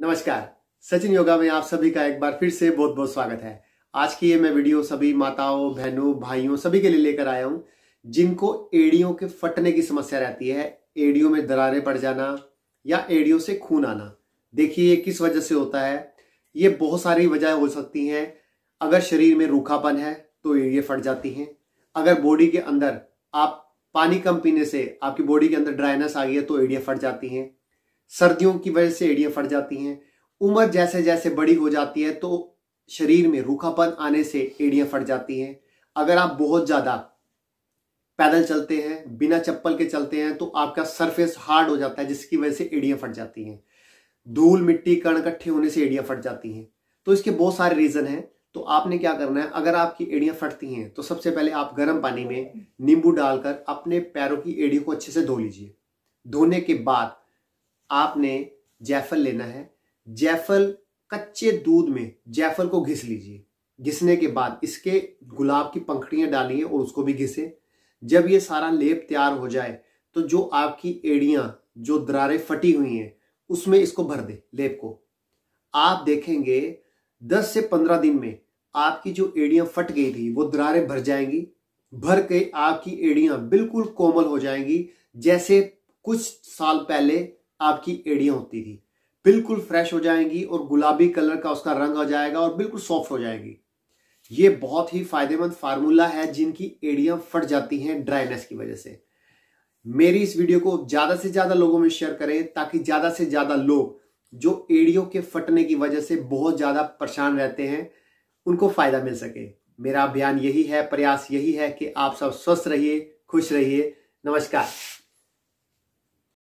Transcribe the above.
नमस्कार सचिन योगा में आप सभी का एक बार फिर से बहुत बहुत स्वागत है आज की ये मैं वीडियो सभी माताओं बहनों भाइयों सभी के लिए लेकर आया हूं जिनको एड़ियों के फटने की समस्या रहती है एड़ियों में दरारें पड़ जाना या एड़ियों से खून आना देखिए ये किस वजह से होता है ये बहुत सारी वजह हो सकती हैं अगर शरीर में रूखापन है तो एड़िए फट जाती हैं अगर बॉडी के अंदर आप पानी कम पीने से आपकी बॉडी के अंदर ड्राइनेस आ गई है तो एड़िया फट जाती हैं सर्दियों की वजह से एड़ियाँ फट जाती हैं उम्र जैसे जैसे बड़ी हो जाती है तो शरीर में रूखापन आने से एड़ियाँ फट जाती हैं अगर आप बहुत ज़्यादा पैदल चलते हैं बिना चप्पल के चलते हैं तो आपका सरफेस हार्ड हो जाता है जिसकी वजह से एड़ियाँ फट जाती हैं धूल मिट्टी कण इकट्ठे होने से एड़ियाँ फट जाती हैं तो इसके बहुत सारे रीज़न हैं तो आपने क्या करना है अगर आपकी एड़ियाँ फटती हैं तो सबसे पहले आप गर्म पानी में नींबू डालकर अपने पैरों की एड़ी को अच्छे से धो लीजिए धोने के बाद आपने जैफल लेना है जैफल कच्चे दूध में जैफल को घिस लीजिए घिसने के बाद इसके गुलाब की पंखड़ियां डालिए और उसको भी घिसे जब ये सारा लेप तैयार हो जाए तो जो आपकी एड़ियां जो दरारें फटी हुई हैं उसमें इसको भर दे लेप को आप देखेंगे 10 से 15 दिन में आपकी जो एड़ियां फट गई थी वो दरारें भर जाएंगी भर के आपकी एड़ियां बिल्कुल कोमल हो जाएंगी जैसे कुछ साल पहले आपकी एड़ियां होती थी बिल्कुल फ्रेश हो जाएंगी और गुलाबी कलर का उसका रंग हो जाएगा और बिल्कुल सॉफ्ट हो जाएगी ये बहुत ही फायदेमंद फार्मूला है जिनकी एड़ियां फट जाती हैं ड्राइनेस की वजह से मेरी इस वीडियो को ज्यादा से ज्यादा लोगों में शेयर करें ताकि ज्यादा से ज्यादा लोग जो एड़ियों के फटने की वजह से बहुत ज्यादा परेशान रहते हैं उनको फायदा मिल सके मेरा अभियान यही है प्रयास यही है कि आप सब स्वस्थ रहिए खुश रहिए नमस्कार